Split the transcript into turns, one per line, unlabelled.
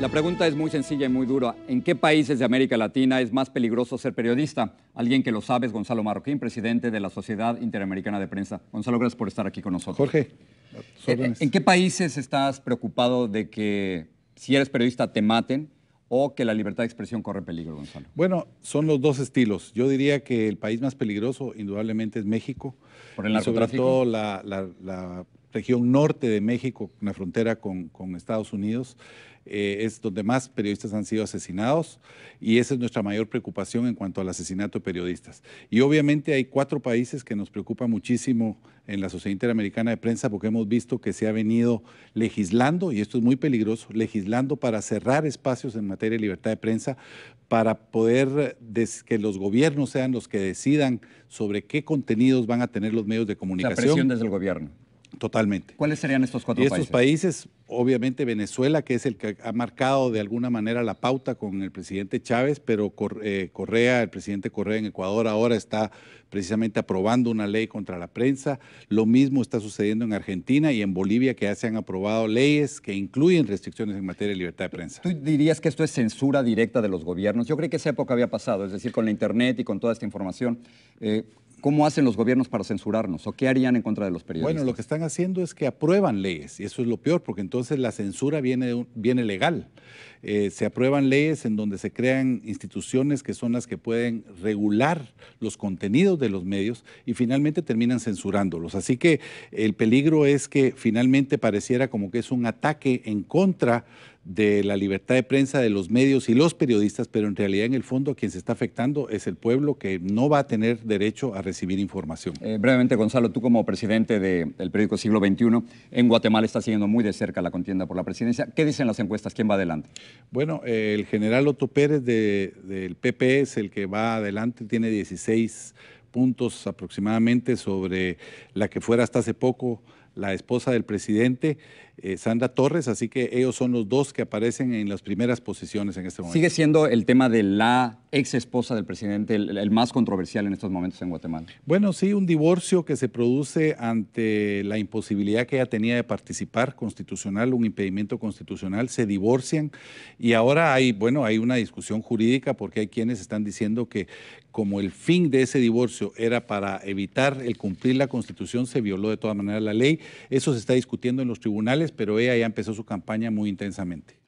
La pregunta es muy sencilla y muy dura. ¿En qué países de América Latina es más peligroso ser periodista? Alguien que lo sabe es Gonzalo Marroquín, presidente de la Sociedad Interamericana de Prensa. Gonzalo, gracias por estar aquí con nosotros. Jorge, eh, eh, ¿en, qué países estás preocupado de que si eres periodista te maten o que la libertad de expresión
corre peligro, Gonzalo? Bueno, son los dos estilos. Yo diría que el país más peligroso indudablemente es México. Por el sobre todo la región norte de México, en la frontera con, Estados Unidos, eh, es donde más periodistas han sido asesinados y esa es nuestra mayor preocupación en cuanto al asesinato de periodistas. Y obviamente hay cuatro países que nos preocupan muchísimo en la Sociedad Interamericana de Prensa porque hemos visto que se ha venido legislando, y esto es muy peligroso, legislando para cerrar espacios en materia de libertad de prensa, para poder que los gobiernos sean los que decidan sobre qué contenidos van a tener los medios de comunicación. La presión desde el gobierno. Totalmente. ¿Cuáles serían estos cuatro países? Y estos países? obviamente Venezuela, que es el que ha marcado de alguna manera la pauta con el presidente Chávez, pero eh, Correa, el presidente Correa en Ecuador ahora está precisamente aprobando una ley contra la prensa. Lo mismo está sucediendo en Argentina y en Bolivia, que ya se han aprobado leyes que incluyen restricciones en materia de libertad de prensa. ¿Tú dirías que esto es censura directa de los
gobiernos? Yo creo que esa época había pasado, es decir, con la Internet y con toda esta información. Eh, ¿Cómo hacen los
gobiernos para censurarnos o qué harían en contra de los periodistas? Bueno, lo que están haciendo es que aprueban leyes y eso es lo peor porque entonces la censura viene, viene legal. Eh, se aprueban leyes en donde se crean instituciones que son las que pueden regular los contenidos de los medios y finalmente terminan censurándolos. Así que el peligro es que finalmente pareciera como que es un ataque en contra de la libertad de prensa de los medios y los periodistas, pero en realidad en el fondo quien se está afectando es el pueblo que no va a tener derecho a recibir información. Eh, brevemente, Gonzalo, tú como presidente del periódico Siglo XXI, en Guatemala está siguiendo muy de
cerca la contienda por la presidencia. ¿Qué dicen las encuestas? ¿Quién va adelante?
Bueno, eh, el general Otto Pérez del PP es el que va adelante, tiene 16 puntos aproximadamente sobre la que fuera hasta hace poco la esposa del presidente, eh, Sandra Torres, así que ellos son los dos que aparecen en las primeras posiciones en este momento. ¿Sigue siendo el tema de la ex esposa del presidente el, más controversial en estos momentos en Guatemala? Bueno, sí, un divorcio que se produce ante la imposibilidad que ella tenía de participar constitucional, un impedimento constitucional, se divorcian y ahora hay, bueno, hay una discusión jurídica porque hay quienes están diciendo que como el fin de ese divorcio era para evitar el cumplir la constitución, se violó de todas maneras la ley eso se está discutiendo en los tribunales, pero ella ya empezó su campaña muy intensamente.